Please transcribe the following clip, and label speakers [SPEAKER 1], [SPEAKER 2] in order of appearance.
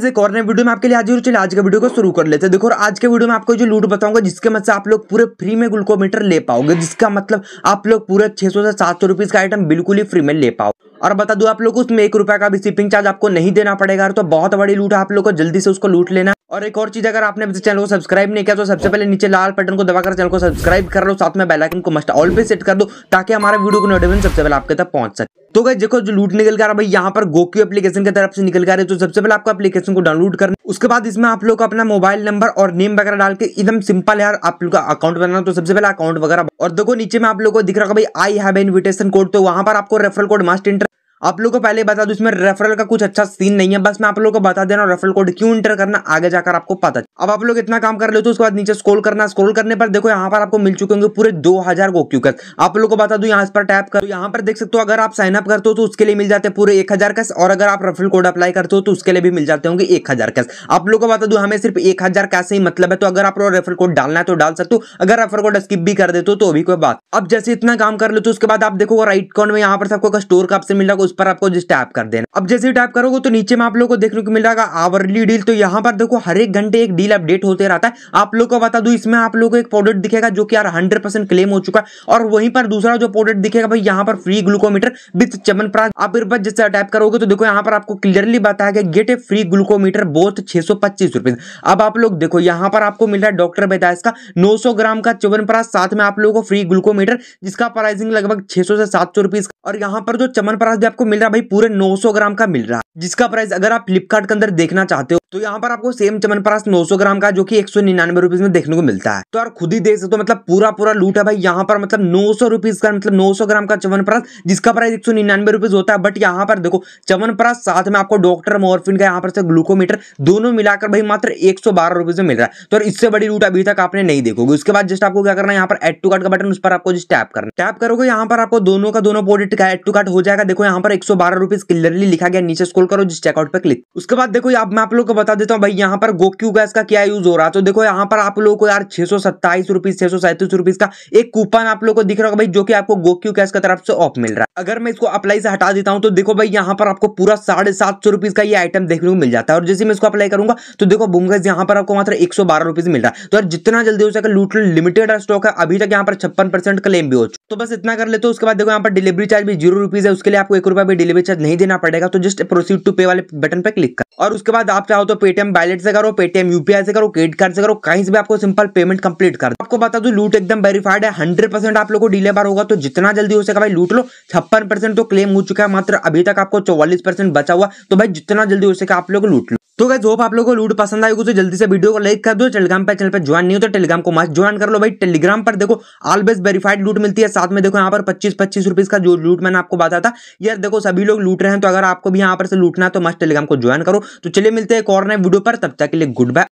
[SPEAKER 1] किसी एक और वीडियो में आपके लिए हाजिर चलिए आज के वीडियो को शुरू कर लेते हैं देखो आज के वीडियो में आपको जो लूट बताऊंगा जिसके मत मतलब से आप लोग पूरे फ्री में ग्लूकोमीटर ले पाओगे जिसका मतलब आप लोग पूरे सौ से सात सौ का आइटम बिल्कुल ही फ्री में ले पाओ और बता दू आप लोग उसमें एक रुपया का भी शिपिंग चार्ज आपको नहीं देना पड़ेगा तो बहुत बड़ी लूट है आप लोग को जल्दी से उसको लूट लेना और एक और चीज अगर आपने चैनल को सब्सक्राइब नहीं किया तो सबसे पहले नीचे लाल बटन को दबाकर चैनल को सब्सक्राइब कर लो साथ में बेल आइकन को मस्ट ऑल पे सेट कर दो ताकि हमारे वीडियो को नोटिफिकेशन सबसे पहले आपके तक पहुंच सके तो गई देखो जो लूट निकल कर रहा भाई यहाँ पर गोक्यू एप्लीकेशन की तरफ से निकल कर रहे तो सबसे पहले आपको एप्लीकेशन को डाउनलोड करना उसके बाद इसमें आप लोग अपना मोबाइल नंबर और नेम वगैरह डाल के एकदम सिंपल यार आप लोग का अकाउंट बनाना तो सबसे पहले अकाउंट वगैरह और देखो नीचे में आप लोग को दिख रहा है भाई आई हैव इनविटेशन कोड तो वहां पर आपको रेफरल कोड मास्ट इंटर आप लोग को पहले बता दूं इसमें रेफरल का कुछ अच्छा सीन नहीं है बस मैं आप लोगों को बता दे रहा हूँ रेफरल कोड क्यों इंटर करना आगे जाकर आपको पता अब आप लोग इतना काम कर लेते हो तो उसके बाद नीचे स्क्रॉल करना स्क्रॉल करने पर देखो यहाँ पर आपको मिल चुके होंगे पूरे दो हजार गो क्यूकस आप लोग को बता दो यहाँ पर टैप करो यहाँ पर देख सकते हो अगर आप साइन अप करते हो तो उसके लिए मिल जाते हैं पूरे एक हजार कैश और अगर आप रेफरल कोड अप्लाई करते हो तो उसके लिए भी मिल जाते होंगे एक हजार कैश आप लोग को बता दो हमें सिर्फ एक हजार कैश ही मतलब है तो अगर आप लोग रेफर कोड डालना है तो डाल सकते हो अगर रेफर कोड स्किप भी कर देते हो तो अभी कोई बात अब जैसे इतना काम कर लेते हो उसके बाद आप देखो राइट कॉन में यहाँ पर सबको स्टोर का आपसे मिल रहा है उस पर आपको जिस टैप कर देना अब जैसे टैप करोगे तो नीचे में आप लोग को देखने को मिल रहा आवरली डील तो यहाँ पर देखो हर एक घंटे एक डील डेली अपडेट होते रहता है आप लोग को बता दू इसमें आप लोग को एक प्रोडक्ट दिखेगा जो कि यार हंड्रेड क्लेम हो चुका है और वहीं पर दूसरा जो प्रोडक्ट दिखेगा भाई यहाँ पर फ्री ग्लूकोमीटर विथ चमनप्राज आप इरबत जैसे टाइप करोगे तो देखो यहाँ पर आपको क्लियरली बताया गया get a free glucometer both छह सौ अब आप लोग देखो यहाँ पर आपको मिल रहा है डॉक्टर बेदास इसका नौ ग्राम का चमन साथ में आप लोगों को फ्री ग्लूकोमीटर जिसका प्राइसिंग लगभग छह से सात सौ और यहाँ पर जो चमनप्राज भी आपको मिल रहा है भाई पूरे नौ ग्राम का मिल रहा है जिसका प्राइस अगर आप फ्लिपकार्ट के अंदर देखना चाहते हो तो यहाँ पर आपको सेम चमन नौ ग्राम का जो कि एक सौ निन्यानवे रुपीज में देखने को मिलता है तो यार खुद ही देख सकते हो तो मतलब पूरा पूरा लूट है भाई यहाँ पर मतलब नौ सौ रुपीज का मतलब नौ सौ ग्राम का चवन प्रास जिसका प्राइस एक सौ निन्यानवे रुपीज होता है बट यहाँ पर देखो चवन प्रास साथ में आपको डॉक्टर मोरफिन का यहाँ पर से ग्लूकोमीटर दोनों मिलाकर भाई मात्र एक सौ बारह रुपीज में मिल रहा है तो इससे बड़ी लूट अभी तक आपने नहीं देखोगे उसके बाद जस्ट आपको क्या करना है यहाँ पर एड टू कार्ड का बटन उस पर आपको जस्ट टैप करना टैप करोगे यहाँ पर आपको दोनों का दोनों प्रोडक्ट का एड टू कार्ड हो जाएगा देखो यहाँ पर एक सौ बारह रुपीज क्लियरली लिखा गया नीचे स्कोल करो जिस चेकआउट पर क्लिक उसके बाद देखो आप मैं आप लोग को बता देता हूँ भाई यहाँ पर गोक्यू गैस इसका क्या यूज हो रहा तो देखो यहाँ पर आप लोगों को यार छह सौ सत्ताईस रुपीज छह सौ सैंतीस रुपीज का एक कूपन आप लोगों को दिख रहा होगा भाई जो कि आपको गोक्यू कैश की तरफ से ऑफ मिल रहा है अगर मैं इसको अप्लाई से हटा देता हूँ तो देखो भाई यहाँ पर आपको पूरा साढ़े सात सौ रुपीज का ये आइटम देखने को मिल जाता है और जैसे मैं इसको अप्लाई करूंगा तो देखो बुमगज यहाँ पर आपको मात्र एक सौ बारह रुपीज मिल रहा है तो यार जितना जल्दी हो सके लूट लिमिटेड स्टॉक है अभी तक यहाँ पर छप्पन परसेंट क्लेम भी हो चुका तो बस इतना कर लेते हो उसके बाद देखो यहाँ पर डिलीवरी चार्ज भी जीरो रुपीज है उसके लिए आपको एक रुपया भी डिलीवरी चार्ज नहीं देना पड़ेगा तो जस्ट प्रोसीड टू पे वाले बटन पर क्लिक कर और उसके बाद आप चाहो तो पेटीएम बैलेट से करो पेटीएम यूपी यूपीआई से करो क्रेडिट कार्ड से करो कहीं से भी आपको सिंपल पेमेंट कंप्लीट कर आपको बता दू लूट एकदम वेरीफाइड है हंड्रेड परसेंट आप लोग को बार होगा तो जितना जल्दी हो सके भाई लूट लो छप्पन परसेंट तो क्लेम हो चुका है मात्र अभी तक आपको चौवालीस परसेंट बचा हुआ तो भाई जितना जल्दी हो सके आप लोग लूट लो तो गैस जो आप लोगों को लूट पसंद आएगी तो जल्दी से वीडियो को लाइक कर दो टेलीग्राम पर चैनल पर ज्वाइन नहीं हो तो टेलीग्राम को मस्त ज्वाइन कर लो भाई टेलीग्राम पर देखो ऑलवेज वेरीफाइड लूट मिलती है साथ में देखो यहाँ पर 25 25 रुपीस का जो लूट मैंने आपको बताया था यार देखो सभी लोग लूट रहे हैं तो अगर आपको भी यहाँ पर से लूटना है तो मस्त टेलीग्राम को ज्वाइन करो तो चलिए मिलते हैं एक और नए वीडियो पर तब तक के लिए गुड बाय